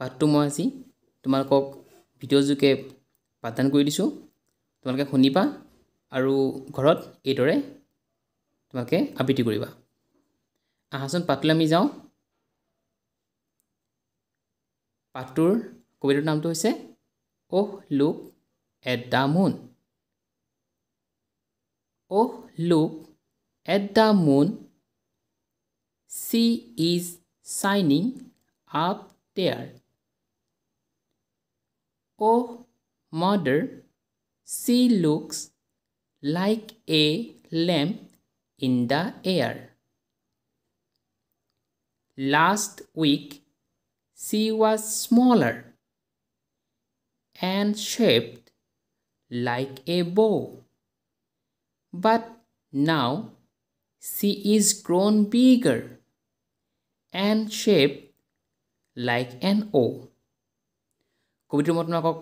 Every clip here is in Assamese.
পাঠটো মই আজি তোমালোকক ভিডিঅ'যোগে পাঠদান কৰি দিছোঁ তোমালোকে শুনিবা আৰু ঘৰত এইদৰে তোমালোকে আবৃত্তি কৰিবা আহাচোন পাঠটোলৈ আমি যাওঁ পাঠটোৰ কবিতাটোৰ নামটো হৈছে oh look at the moon oh look at the moon she is shining up there Oh, mother, she looks like a lamp in the air. Last week, she was smaller and shaped like a bow. But now she is grown bigger and shaped like an O. কবিতাটো মই আপোনালোকক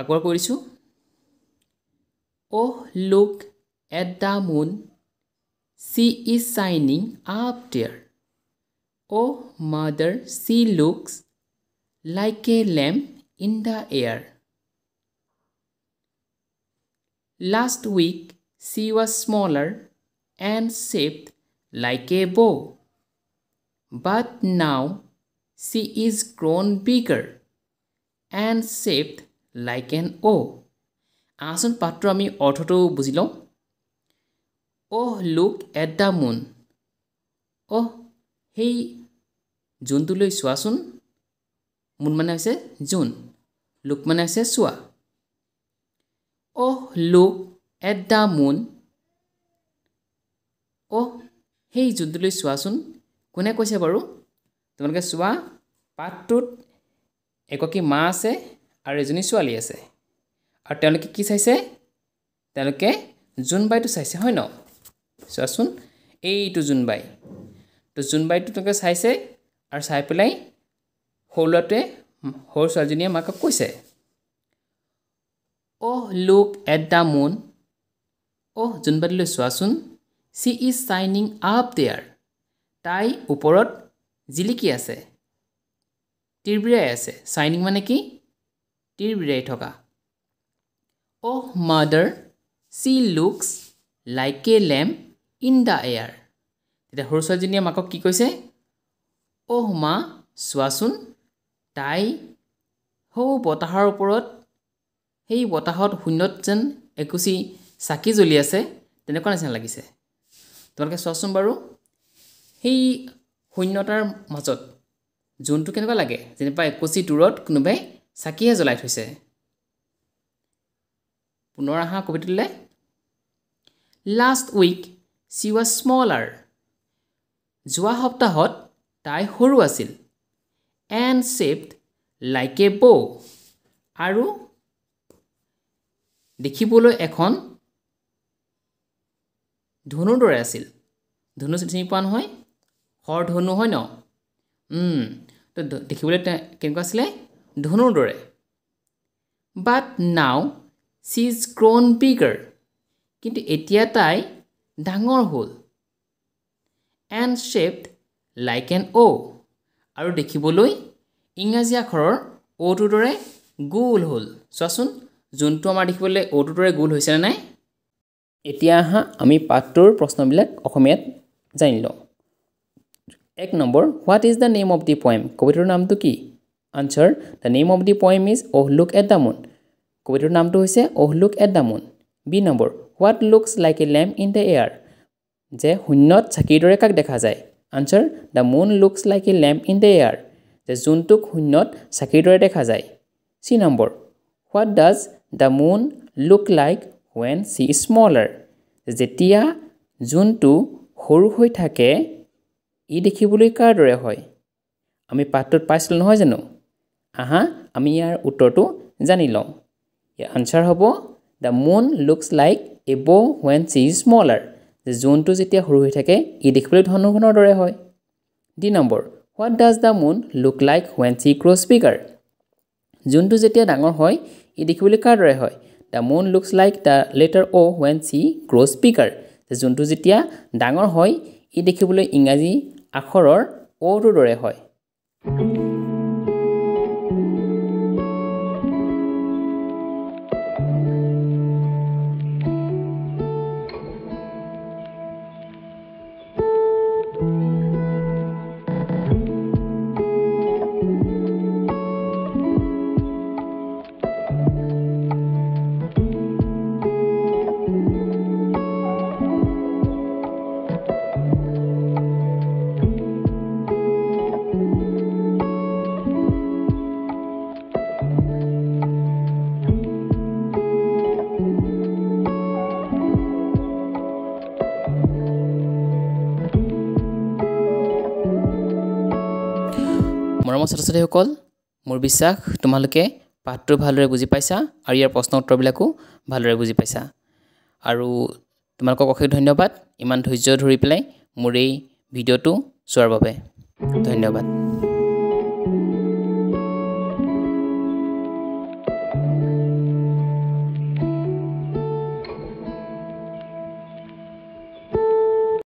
আগুৱাৰ কৰিছোঁ oh look at the moon she is shining up there oh mother she looks like a lamp in the air last week she was smaller and shaped like a bow' but now she is grown bigger. And shaped like an O' আহচোন পাত্ৰ আমি অৰ্থটো বুজি লওঁ oh look at the moon অহ সেই জোনটোলৈ চোৱাচোন মুন মানে হৈছে জোন লুক মানে হৈছে চোৱা oh look at the moon অহ সেই জোনটোলৈ চোৱাচোন কোনে কৈছে বাৰু তোমালোকে চোৱা পাতটোত এগৰাকী মা আছে আৰু এজনী ছোৱালী আছে আৰু তেওঁলোকে কি চাইছে তেওঁলোকে জোনবাইটো চাইছে হয় ন চোৱাচোন এইটো জোনবাই তো জোনবাইটো তেওঁলোকে চাইছে আৰু চাই পেলাই সৰু ল'ৰাটোৱে সৰু ছোৱালীজনীয়ে মাকক কৈছে oh look at the moon অহ জোনবাইটোলৈ চোৱাচোন she is shining up there তাই ওপৰত জিলিকি আছে তীৰ বিৰাই আছে চাইনিং মানে কি তীৰ বিৰাই থকা oh mother she looks like a lamp in the air তেতিয়া সৰু ছোৱালীজনীয়ে মাকক কি কৈছে অহ মা চোৱাচোন তাই সৌ বতাহৰ ওপৰত সেই বতাহত শূন্যত যেন একুচি চাকি জ্বলি আছে তেনেকুৱা নিচিনা লাগিছে তোমালোকে চোৱাচোন বাৰু সেই শূন্যতাৰ মাজত জোনটো কেনেকুৱা লাগে যেনিবা একোচি দূৰত কোনোবাই চাকিহে জ্বলাই থৈছে পুনৰ আহা কবিতালৈ last week she was smaller যোৱা সপ্তাহত তাই সৰু আছিল এণ্ড শ্বেপড লাইক এ ব' আৰু দেখিবলৈ এখন ধনুৰ দৰে আছিল ধনু চিনি পোৱা নহয় হৰ ধনু হয় ন তো দেখিবলৈ কেনেকুৱা আছিলে ধনুৰ দৰে but now C is crown picker কিন্তু এতিয়া তাই ডাঙৰ হ'ল and shaped like an O' আৰু দেখিবলৈ ইংৰাজী আখৰৰ অ'টোৰ দৰে গোল হ'ল চোৱাচোন যোনটো আমাৰ দেখিবলৈ অ'টোৰ দৰে গোল হৈছেনে নাই এতিয়া আহা আমি পাঠটোৰ প্ৰশ্নবিলাক অসমীয়াত জানি লওঁ এক নম্বৰ what is the name of the poem কবিটোৰ নামটো কি answer the name of the poem is oh look at the moon কবিটোৰ নামটো হৈছে oh look at the moon B নম্বৰ what looks like a lamp in the air যে শূন্যত চাকিৰ দৰে কাক দেখা যায় answer the moon looks like a lamp in the air যে যোনটোক শূন্যত চাকিৰ দৰে দেখা যায় C number what does the moon look like when she smaller যেতিয়া যোনটো সৰু হৈ থাকে ই দেখিবলৈ কাৰ দৰে হয় আমি পাঠটোত পাইছিলোঁ নহয় জানো আহা আমি ইয়াৰ উত্তৰটো জানি লওঁ ইয়াৰ আনচাৰ হ'ব the moon looks like a bow' when C is smaller যে জোনটো যেতিয়া সৰু হৈ থাকে ই দেখিবলৈ ধনুঘনৰ দৰে হয় দুই নম্বৰ what does the moon look like when she grows bigger জোনটো যেতিয়া ডাঙৰ হয় ই দেখিবলৈ কাৰ দৰে হয় the moon looks like the letter O' when she grows bigger যোনটো যেতিয়া ডাঙৰ হয় ই দেখিবলৈ ইংৰাজী আখৰৰ ঔটোৰ দৰে হয় ছাত্ৰ ছাত্ৰীসকল মোৰ বিশ্বাস তোমালোকে পাঠটো ভালদৰে বুজি পাইছা আৰু ইয়াৰ প্ৰশ্ন উত্তৰবিলাকো ভালদৰে বুজি পাইছা আৰু তোমালোকক অশেষ ধন্যবাদ ইমান ধৈৰ্য ধৰি পেলাই মোৰ এই ভিডিঅ'টো চোৱাৰ বাবে ধন্যবাদ